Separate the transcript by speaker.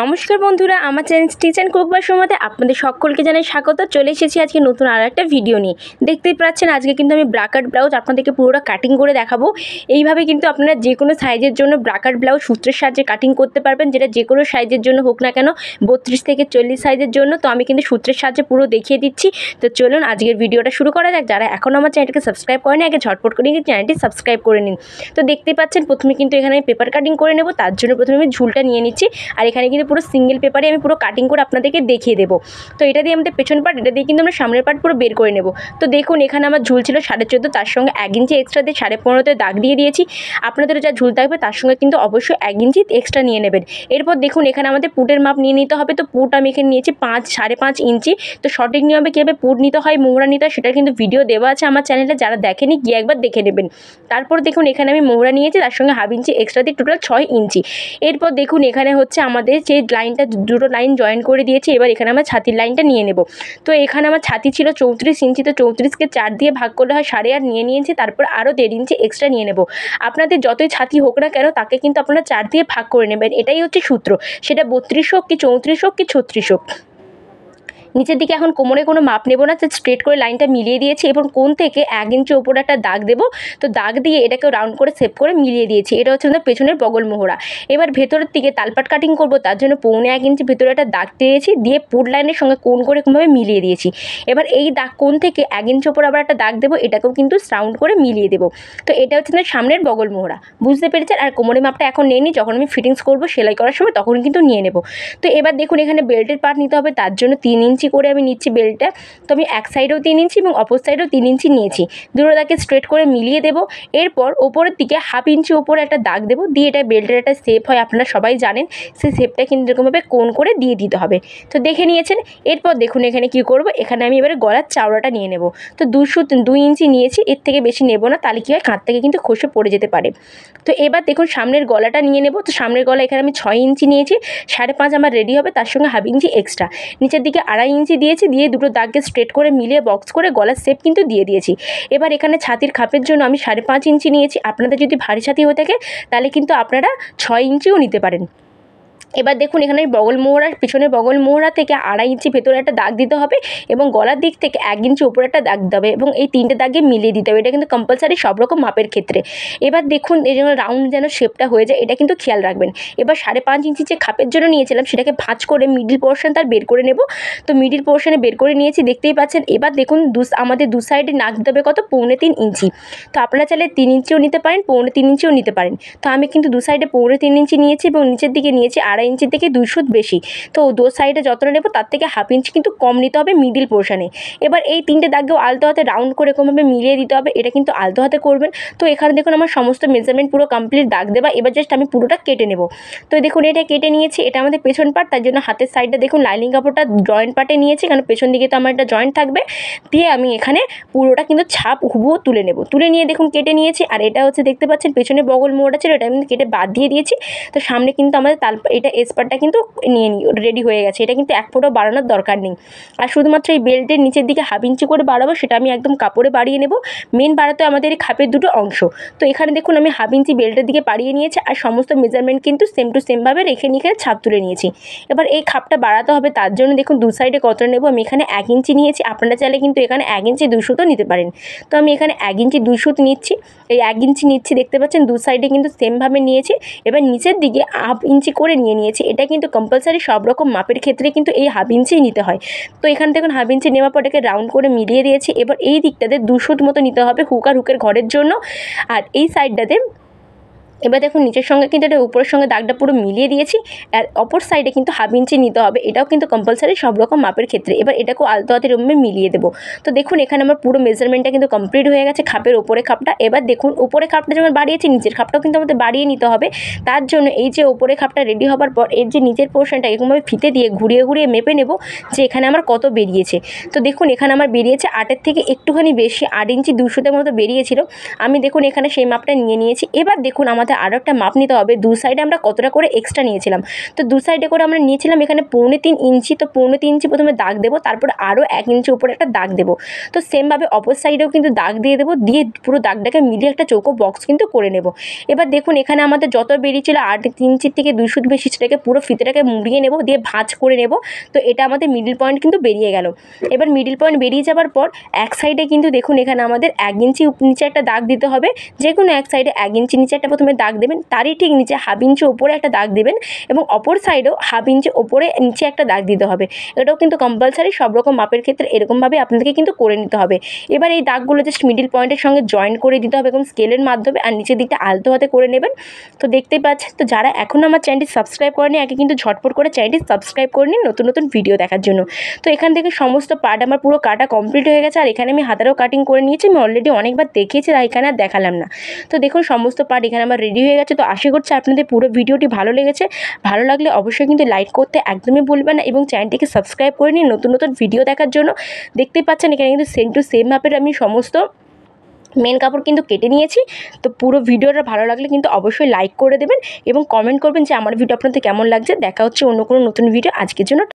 Speaker 1: নমস্কার বন্ধুরা আমার চ্যানেল স্টিচ অ্যান্ড কুকবার সময়তে আপনাদের সকলকে জানাই স্বাগত চলে এসেছি আজকে নতুন আর একটা ভিডিও নিয়ে দেখতেই পাচ্ছেন আজকে কিন্তু আমি ব্রাকার ব্লাউজ আপনাদেরকে পুরোটা কাটিং করে দেখাবো এইভাবে কিন্তু আপনারা যে কোনো সাইজের জন্য ব্রাকার ব্লাউজ সূত্রের সাহায্যে কাটিং করতে পারবেন যেটা যে কোনো সাইজের জন্য হোক না কেন বত্রিশ থেকে চল্লিশ সাইজের জন্য তো আমি কিন্তু সূত্রের সাহায্যে পুরো দেখিয়ে দিচ্ছি তো চলুন আজকের ভিডিওটা শুরু করা যাক যারা এখন আমার চ্যানেলকে সাবস্ক্রাইব করেনি আগে ঝটপট করে নিন চ্যানেলটি সাবস্ক্রাইব করে নিন তো দেখতেই পাচ্ছেন প্রথমে কিন্তু এখানে আমি পেপার কাটিং করে নেব তার জন্য প্রথমে আমি ঝুলটা নিয়ে নিচ্ছি আর এখানে কিন্তু পুরো সিঙ্গেল পেপারে আমি পুরো কাটিং করে আপনাদেরকে দেখিয়ে দেবো তো এটা দিয়ে আমাদের পেছন পার্ট এটা দিয়ে কিন্তু আমরা সামনের পার্ট পুরো বের করে নেব তো দেখুন এখানে আমার ঝুল ছিল সাড়ে চোদ্দো তার সঙ্গে এক ইঞ্চি এক্সট্রা দিয়ে সাড়ে পনেরোতে দাগ দিয়ে দিয়েছি আপনাদের যা ঝুল থাকবে তার সঙ্গে কিন্তু অবশ্যই এক ইঞ্চি এক্সট্রা নিয়ে নেবেন এরপর দেখুন এখানে আমাদের পুটের মাপ নিয়ে নিতে হবে তো পুট আমি এখানে নিয়েছি পাঁচ সাড়ে পাঁচ ইঞ্চি তো সঠিক নিয়মে কীভাবে পুট নিতে হয় মোহরা নিতে হয় সেটার কিন্তু ভিডিও দেওয়া আছে আমার চ্যানেলে যারা দেখেনি গিয়ে একবার দেখে নেবেন তারপর দেখুন এখানে আমি মোহরা নিয়েছি তার সঙ্গে হাফ ইঞ্চি এক্সট্রা দিয়ে টোটাল ছয় ইঞ্চি এরপর দেখুন এখানে হচ্ছে আমাদের সেই লাইনটা দুটো লাইন জয়েন করে দিয়েছি এবার এখানে আমার ছাতির লাইনটা নিয়ে নেব তো এখানে আমার ছাতি ছিল চৌত্রিশ ইঞ্চি তো চৌত্রিশকে চার দিয়ে ভাগ করলে হয় সাড়ে আট নিয়ে নিয়েছি তারপর আরও দেড় ইঞ্চি এক্সট্রা নিয়ে নেব আপনাদের যতই ছাতি হোক না কেন তাকে কিন্তু আপনারা চার দিয়ে ভাগ করে নেবেন এটাই হচ্ছে সূত্র সেটা বত্রিশ হোক কি চৌত্রিশ হোক কি ছত্রিশ হোক নিচের দিকে এখন কোমরে কোনো মাপ নেবো না স্ট্রেট করে লাইনটা মিলিয়ে দিয়েছি এবং কোন থেকে এক ইঞ্চি ওপরে একটা দাগ দেবো তো দাগ দিয়ে এটাকে রাউন্ড করে সেপ করে মিলিয়ে দিয়েছি এটা হচ্ছে আমাদের পেছনের বগল মোহরা এবার ভেতরের দিকে তালপাট কাটিং করব তার জন্য পৌনে এক ইঞ্চি ভেতরে একটা দাগ দিয়েছি দিয়ে পুর লাইনের সঙ্গে কোন করে কোনোভাবে মিলিয়ে দিয়েছি এবার এই দাগ কোন থেকে এক ইঞ্চি ওপর আবার একটা দাগ দেবো এটাকেও কিন্তু রাউন্ড করে মিলিয়ে দেবো তো এটা হচ্ছে আমাদের সামনের বগল মোহরা বুঝতে পেরেছেন আর কোমরের মাপটা এখন নেই নি যখন আমি ফিটিংস করবো সেলাই করার সময় তখন কিন্তু নিয়ে নেব তো এবার দেখুন এখানে বেল্টের পার্ট নিতে হবে তার জন্য তিন ইঞ্চি করে আমি নিচ্ছি বেলটা তো আমি এক সাইডেও তিন ইঞ্চি এবং অপর সাইডেও তিন ইঞ্চি নিয়েছি দুটোটাকে স্ট্রেট করে মিলিয়ে দেবো এরপর ওপরের দিকে হাফ ইঞ্চি ওপরে একটা দাগ দেবো দিয়ে এটা বেল্টের একটা শেপ হয় আপনারা সবাই জানেন সেই শেপটা কিন্তু এরকমভাবে কোন করে দিয়ে দিতে হবে তো দেখে নিয়েছেন এরপর দেখুন এখানে কি করব এখানে আমি এবারে গলার চাওড়াটা নিয়ে নেব তো দুশো দুই ইঞ্চি নিয়েছি এর থেকে বেশি নেব না তাহলে কী হয় কাঁধ থেকে কিন্তু খসে পড়ে যেতে পারে তো এবার দেখুন সামনের গলাটা নিয়ে নেব তো সামনের গলা এখানে আমি ছয় ইঞ্চি নিয়েছি সাড়ে পাঁচ আমার রেডি হবে তার সঙ্গে হাফ ইঞ্চি এক্সট্রা নিচের দিকে আড়াই আড়াই ইঞ্চি দিয়েছি দিয়ে দুটো দাগকে স্ট্রেট করে মিলিয়ে বক্স করে গলার শেপ কিন্তু দিয়ে দিয়েছি এবার এখানে ছাতির খাপের জন্য আমি সাড়ে পাঁচ ইঞ্চি নিয়েছি আপনাদের যদি ভারী ছাতি হয়ে থাকে তাহলে কিন্তু আপনারা ছয় ইঞ্চিও নিতে পারেন এবার দেখুন এখানে বগল মোহরার পিছনে বগল মোহরা থেকে আড়াই ইঞ্চি ভেতরে একটা দাগ দিতে হবে এবং গলার দিক থেকে এক ইঞ্চি উপরে একটা দাগ দিতে হবে এবং এই তিনটে দাগে মিলিয়ে দিতে হবে এটা কিন্তু কম্পালসারি সব রকম মাপের ক্ষেত্রে এবার দেখুন এই জন্য রাউন্ড যেন শেপটা হয়ে যায় এটা কিন্তু খেয়াল রাখবেন এবার সাড়ে পাঁচ ইঞ্চি যে খাপের জন্য নিয়েছিলাম সেটাকে ভাঁজ করে মিডিল পোর্শন তার বের করে নেব তো মিডিল পোর্শনে বের করে নিয়েছি দেখতেই পাচ্ছেন এবার দেখুন দু আমাদের দু সাইডে নাক দিতে হবে কত পৌনে তিন ইঞ্চি তো আপনারা চাইলে তিন ইঞ্চিও নিতে পারেন পৌনে তিন ইঞ্চিও নিতে পারেন তো আমি কিন্তু দু সাইডে পৌনে তিন ইঞ্চি নিয়েছি এবং নিচের দিকে নিয়েছি আর আড়াই ইঞ্চি থেকে দুই বেশি তো দু সাইডে যতটা নেবো তার থেকে হাফ ইঞ্চি কিন্তু কম নিতে হবে মিডিল পোর্শানে এবার এই তিনটে দাগকেও আলতো হাতে রাউন্ড করে এরকমভাবে মিলিয়ে দিতে হবে এটা কিন্তু আলতো হাতে করবেন তো এখানে দেখুন আমার সমস্ত মেজারমেন্ট পুরো কমপ্লিট দাগ দেবা এবার জাস্ট আমি পুরোটা কেটে নেব তো দেখুন এটা কেটে নিয়েছি এটা আমাদের পেছন পার্ট তার জন্য হাতের সাইডটা দেখুন লাইনিং কাপড়টা জয়েন্ট পার্টে নিয়েছি কারণ পেছন দিকে তো আমার একটা জয়েন্ট থাকবে দিয়ে আমি এখানে পুরোটা কিন্তু ছাপ হুবু তুলে নেব তুলে নিয়ে দেখুন কেটে নিয়েছি আর এটা হচ্ছে দেখতে পাচ্ছেন পেছনে বগল মোড়টা ছিল এটা আমি কেটে বাদ দিয়ে দিয়েছি তো সামনে কিন্তু আমাদের তাল এটা এটা এসপারটা কিন্তু নিয়ে নিই রেডি হয়ে গেছে এটা কিন্তু এক ফোটো বাড়ানোর দরকার নেই আর শুধুমাত্র এই বেল্টের নিচের দিকে হাফ ইঞ্চি করে বাড়াবো সেটা আমি একদম কাপড়ে বাড়িয়ে নেব মেন বাড়াতে আমাদের এই খাপের দুটো অংশ তো এখানে দেখুন আমি হাফ ইঞ্চি বেল্টের দিকে বাড়িয়ে নিয়েছি আর সমস্ত মেজারমেন্ট কিন্তু সেম টু সেমভাবে রেখে নিয়ে ছাপ তুলে নিয়েছি এবার এই খাপটা বাড়াতে হবে তার জন্য দেখুন দু সাইডে কত নেব আমি এখানে এক ইঞ্চি নিয়েছি আপনারা চাইলে কিন্তু এখানে এক ইঞ্চি দুই সুতো নিতে পারেন তো আমি এখানে এক ইঞ্চি দু সুত নিচ্ছি এই এক ইঞ্চি নিচ্ছি দেখতে পাচ্ছেন দু সাইডে কিন্তু সেমভাবে নিয়েছি এবার নিচের দিকে হাফ ইঞ্চি করে নিয়ে নিয়েছি এটা কিন্তু কম্পালসারি সব রকম মাপের ক্ষেত্রে কিন্তু এই হাফ ইঞ্চেই নিতে হয় তো এখান থেকে হাফ ইঞ্চি নেওয়ার পর এটাকে রাউন্ড করে মিলিয়ে দিয়েছি এবার এই দিকটাতে দুশোর মতো নিতে হবে হুক আর হুকের ঘরের জন্য আর এই সাইডটাতে এবার দেখুন নিচের সঙ্গে কিন্তু এটা উপরের সঙ্গে দাগটা পুরো মিলিয়ে দিয়েছি আর অপর সাইডে কিন্তু হাফ ইঞ্চি নিতে হবে এটাও কিন্তু কম্পালসারি সব রকম মাপের ক্ষেত্রে এবার এটাকেও আলতো হাতের রুমে মিলিয়ে দেবো তো দেখুন এখানে আমার পুরো মেজারমেন্টটা কিন্তু কমপ্লিট হয়ে গেছে খাপের ওপরে খাপটা এবার দেখুন উপরে খাপটা যেমন বাড়িয়েছি নিচের খাপটাও কিন্তু আমাদের বাড়িয়ে নিতে হবে তার জন্য এই যে ওপরে খাপটা রেডি হবার পর এর যে নিচের পোর্শনটা এরকমভাবে ফিতে দিয়ে ঘুরিয়ে ঘুরিয়ে মেপে নেব যে এখানে আমার কত বেরিয়েছে তো দেখুন এখানে আমার বেরিয়েছে আটের থেকে একটুখানি বেশি আট ইঞ্চি দুশোতে মতো বেরিয়েছিল আমি দেখুন এখানে সেই মাপটা নিয়ে নিয়েছি এবার দেখুন আমার সাথে আরও একটা মাপ নিতে হবে দু সাইডে আমরা কতটা করে এক্সট্রা নিয়েছিলাম তো দু সাইডে করে আমরা নিয়েছিলাম এখানে পৌনে তিন ইঞ্চি তো পৌনে তিন ইঞ্চি প্রথমে দাগ দেবো তারপর আরও এক ইঞ্চি উপরে একটা দাগ দেবো তো সেমভাবে অপর সাইডেও কিন্তু দাগ দিয়ে দেবো দিয়ে পুরো দাগটাকে মিলিয়ে একটা চৌকো বক্স কিন্তু করে নেব এবার দেখুন এখানে আমাদের যত বেরিয়েছিল আট ইঞ্চির থেকে দুই ফুট বেশি সেটাকে পুরো ফিতেটাকে মুড়িয়ে নেব দিয়ে ভাঁজ করে নেব তো এটা আমাদের মিডিল পয়েন্ট কিন্তু বেরিয়ে গেল এবার মিডিল পয়েন্ট বেরিয়ে যাওয়ার পর এক সাইডে কিন্তু দেখুন এখানে আমাদের এক ইঞ্চি নিচে একটা দাগ দিতে হবে যে কোনো এক সাইডে এক ইঞ্চি নিচে একটা প্রথমে দাগ দেবেন তারই ঠিক নিচে হাফ ইঞ্চি ওপরে একটা দাগ দেবেন এবং অপর সাইডেও হাফ ইঞ্চি ওপরে নিচে একটা দাগ দিতে হবে এটাও কিন্তু কম্পালসারি সব রকম মাপের ক্ষেত্রে এরকমভাবে আপনাদেরকে কিন্তু করে নিতে হবে এবার এই দাগগুলো জাস্ট মিডিল পয়েন্টের সঙ্গে জয়েন করে দিতে হবে এবং স্কেলের মাধ্যমে আর নিচের দিকটা আলতো হাতে করে নেবেন তো দেখতেই পাচ্ছেন তো যারা এখন আমার চ্যানেলটি সাবস্ক্রাইব করেনি আগে কিন্তু ঝটপট করে চ্যানেলটি সাবস্ক্রাইব করে নিন নতুন নতুন ভিডিও দেখার জন্য তো এখান থেকে সমস্ত পার্ট আমার পুরো কাটা কমপ্লিট হয়ে গেছে আর এখানে আমি হাতারও কাটিং করে নিয়েছি আমি অলরেডি অনেকবার দেখিয়েছি আর এখানে আর দেখালাম না তো দেখুন সমস্ত পার্ট এখানে আমার রেডি হয়ে গেছে তো আশা করছি আপনাদের পুরো ভিডিওটি ভালো লেগেছে ভালো লাগলে অবশ্যই কিন্তু লাইক করতে একদমই ভুলবেন না এবং চ্যানেলটিকে সাবস্ক্রাইব করে নিন নতুন নতুন ভিডিও দেখার জন্য দেখতে পাচ্ছেন এখানে কিন্তু সেম টু সেম মাপের আমি সমস্ত মেন কাপড় কিন্তু কেটে নিয়েছি তো পুরো ভিডিওটা ভালো লাগলে কিন্তু অবশ্যই লাইক করে দেবেন এবং কমেন্ট করবেন যে আমার ভিডিও আপনাদের কেমন লাগছে দেখা হচ্ছে অন্য কোনো নতুন ভিডিও আজকের জন্য